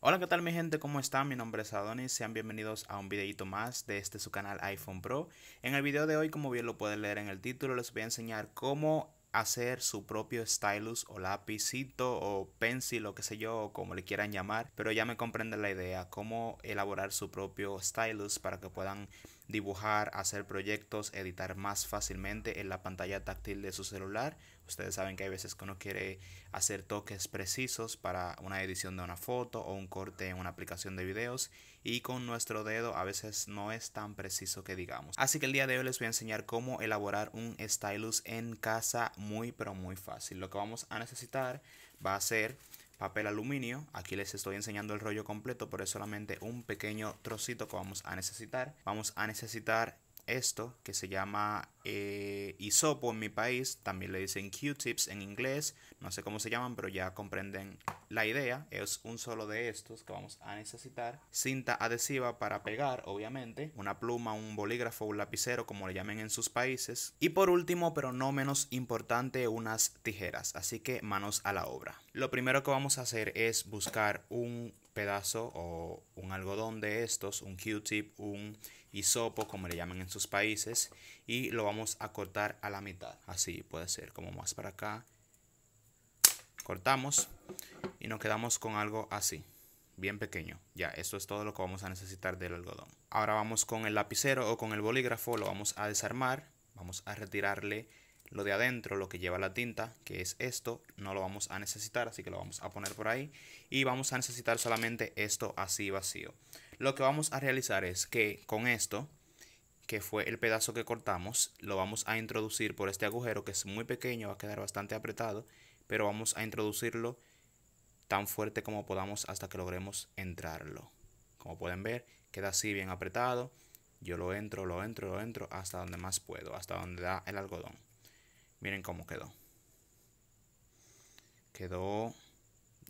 Hola, ¿qué tal mi gente? ¿Cómo están? Mi nombre es Adonis. Sean bienvenidos a un videito más de este su canal iPhone Pro. En el video de hoy, como bien lo pueden leer en el título, les voy a enseñar cómo hacer su propio stylus o lapicito o pencil o qué sé yo o como le quieran llamar pero ya me comprenden la idea cómo elaborar su propio stylus para que puedan dibujar, hacer proyectos, editar más fácilmente en la pantalla táctil de su celular. Ustedes saben que hay veces que uno quiere hacer toques precisos para una edición de una foto o un corte en una aplicación de videos y con nuestro dedo a veces no es tan preciso que digamos. Así que el día de hoy les voy a enseñar cómo elaborar un stylus en casa muy pero muy fácil. Lo que vamos a necesitar va a ser papel aluminio. Aquí les estoy enseñando el rollo completo, pero es solamente un pequeño trocito que vamos a necesitar. Vamos a necesitar esto que se llama isopo eh, hisopo en mi país, también le dicen Q-tips en inglés, no sé cómo se llaman, pero ya comprenden la idea. Es un solo de estos que vamos a necesitar. Cinta adhesiva para pegar, obviamente, una pluma, un bolígrafo, un lapicero, como le llamen en sus países. Y por último, pero no menos importante, unas tijeras. Así que manos a la obra. Lo primero que vamos a hacer es buscar un pedazo o un algodón de estos, un Q-tip, un hisopo, como le llaman en sus países, y lo vamos a cortar a la mitad. Así puede ser, como más para acá. Cortamos y nos quedamos con algo así, bien pequeño. Ya, esto es todo lo que vamos a necesitar del algodón. Ahora vamos con el lapicero o con el bolígrafo, lo vamos a desarmar, vamos a retirarle lo de adentro, lo que lleva la tinta, que es esto, no lo vamos a necesitar, así que lo vamos a poner por ahí. Y vamos a necesitar solamente esto así vacío. Lo que vamos a realizar es que con esto, que fue el pedazo que cortamos, lo vamos a introducir por este agujero que es muy pequeño, va a quedar bastante apretado, pero vamos a introducirlo tan fuerte como podamos hasta que logremos entrarlo. Como pueden ver, queda así bien apretado. Yo lo entro, lo entro, lo entro hasta donde más puedo, hasta donde da el algodón. Miren cómo quedó. Quedó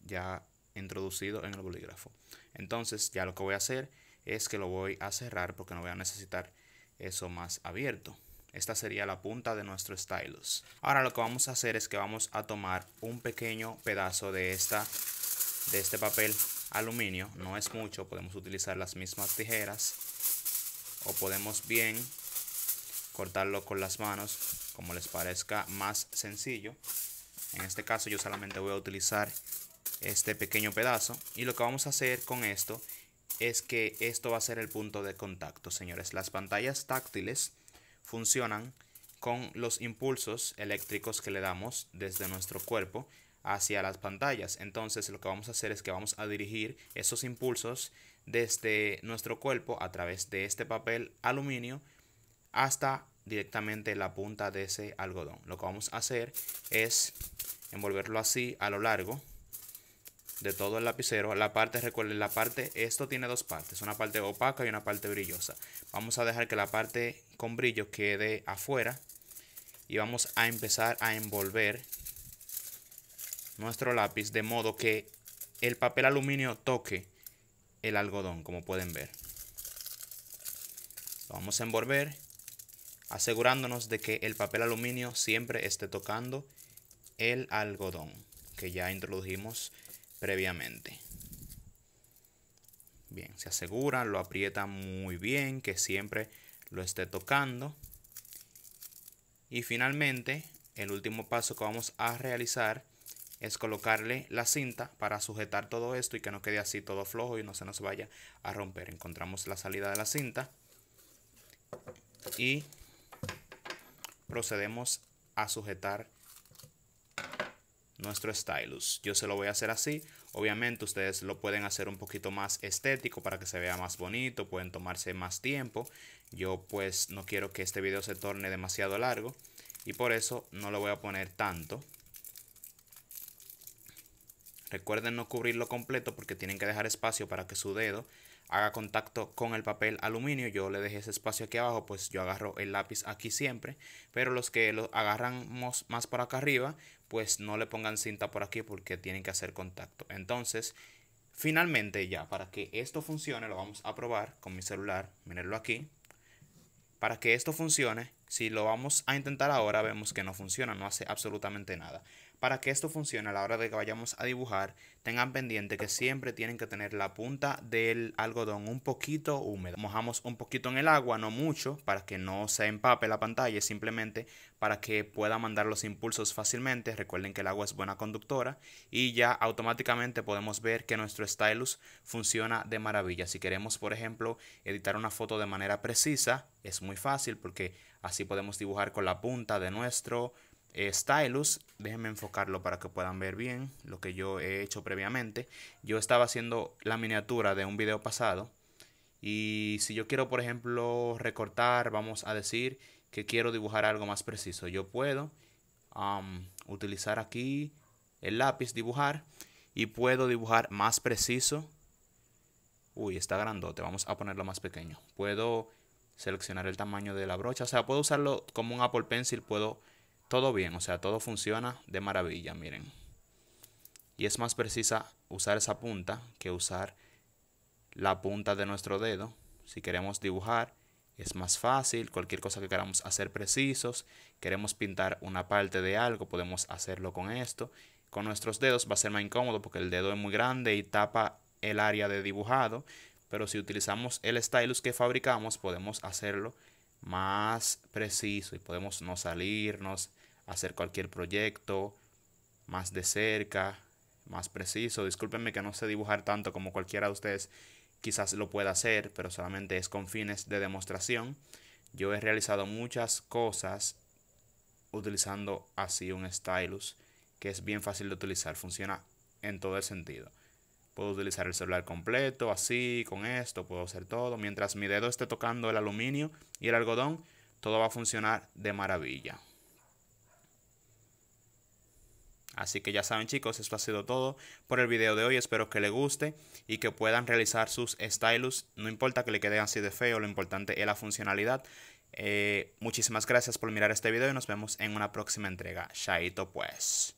ya introducido en el bolígrafo. Entonces ya lo que voy a hacer es que lo voy a cerrar porque no voy a necesitar eso más abierto. Esta sería la punta de nuestro stylus. Ahora lo que vamos a hacer es que vamos a tomar un pequeño pedazo de, esta, de este papel aluminio. No es mucho, podemos utilizar las mismas tijeras o podemos bien cortarlo con las manos como les parezca más sencillo en este caso yo solamente voy a utilizar este pequeño pedazo y lo que vamos a hacer con esto es que esto va a ser el punto de contacto señores las pantallas táctiles funcionan con los impulsos eléctricos que le damos desde nuestro cuerpo hacia las pantallas entonces lo que vamos a hacer es que vamos a dirigir esos impulsos desde nuestro cuerpo a través de este papel aluminio hasta directamente la punta de ese algodón. Lo que vamos a hacer es envolverlo así a lo largo de todo el lapicero. La parte, recuerden, la parte, esto tiene dos partes, una parte opaca y una parte brillosa. Vamos a dejar que la parte con brillo quede afuera y vamos a empezar a envolver nuestro lápiz de modo que el papel aluminio toque el algodón, como pueden ver. vamos a envolver asegurándonos de que el papel aluminio siempre esté tocando el algodón que ya introdujimos previamente. Bien, se asegura, lo aprieta muy bien, que siempre lo esté tocando. Y finalmente, el último paso que vamos a realizar es colocarle la cinta para sujetar todo esto y que no quede así todo flojo y no se nos vaya a romper. Encontramos la salida de la cinta y procedemos a sujetar nuestro stylus. Yo se lo voy a hacer así. Obviamente ustedes lo pueden hacer un poquito más estético para que se vea más bonito. Pueden tomarse más tiempo. Yo pues no quiero que este video se torne demasiado largo. Y por eso no lo voy a poner tanto. Recuerden no cubrirlo completo porque tienen que dejar espacio para que su dedo haga contacto con el papel aluminio. Yo le dejé ese espacio aquí abajo, pues yo agarro el lápiz aquí siempre. Pero los que lo agarran más por acá arriba, pues no le pongan cinta por aquí porque tienen que hacer contacto. Entonces, finalmente ya, para que esto funcione, lo vamos a probar con mi celular. Mirenlo aquí. Para que esto funcione, si lo vamos a intentar ahora, vemos que no funciona, no hace absolutamente nada. Para que esto funcione a la hora de que vayamos a dibujar, tengan pendiente que siempre tienen que tener la punta del algodón un poquito húmeda. Mojamos un poquito en el agua, no mucho, para que no se empape la pantalla, simplemente para que pueda mandar los impulsos fácilmente. Recuerden que el agua es buena conductora y ya automáticamente podemos ver que nuestro stylus funciona de maravilla. Si queremos, por ejemplo, editar una foto de manera precisa, es muy fácil porque así podemos dibujar con la punta de nuestro eh, stylus déjenme enfocarlo para que puedan ver bien lo que yo he hecho previamente. Yo estaba haciendo la miniatura de un video pasado y si yo quiero, por ejemplo, recortar, vamos a decir que quiero dibujar algo más preciso, yo puedo utilizar aquí el lápiz dibujar y puedo dibujar más preciso. Uy, está grandote, vamos a ponerlo más pequeño. Puedo seleccionar el tamaño de la brocha, o sea, puedo usarlo como un Apple Pencil, puedo todo bien, o sea, todo funciona de maravilla, miren. Y es más precisa usar esa punta que usar la punta de nuestro dedo. Si queremos dibujar, es más fácil, cualquier cosa que queramos hacer precisos, queremos pintar una parte de algo, podemos hacerlo con esto. Con nuestros dedos va a ser más incómodo porque el dedo es muy grande y tapa el área de dibujado, pero si utilizamos el stylus que fabricamos podemos hacerlo más preciso y podemos no salirnos, hacer cualquier proyecto más de cerca, más preciso. Discúlpenme que no sé dibujar tanto como cualquiera de ustedes quizás lo pueda hacer, pero solamente es con fines de demostración. Yo he realizado muchas cosas utilizando así un stylus que es bien fácil de utilizar, funciona en todo el sentido. Puedo utilizar el celular completo, así, con esto, puedo hacer todo. Mientras mi dedo esté tocando el aluminio y el algodón, todo va a funcionar de maravilla. Así que ya saben chicos, esto ha sido todo por el video de hoy. Espero que les guste y que puedan realizar sus stylus. No importa que le queden así de feo, lo importante es la funcionalidad. Eh, muchísimas gracias por mirar este video y nos vemos en una próxima entrega. Chaito pues.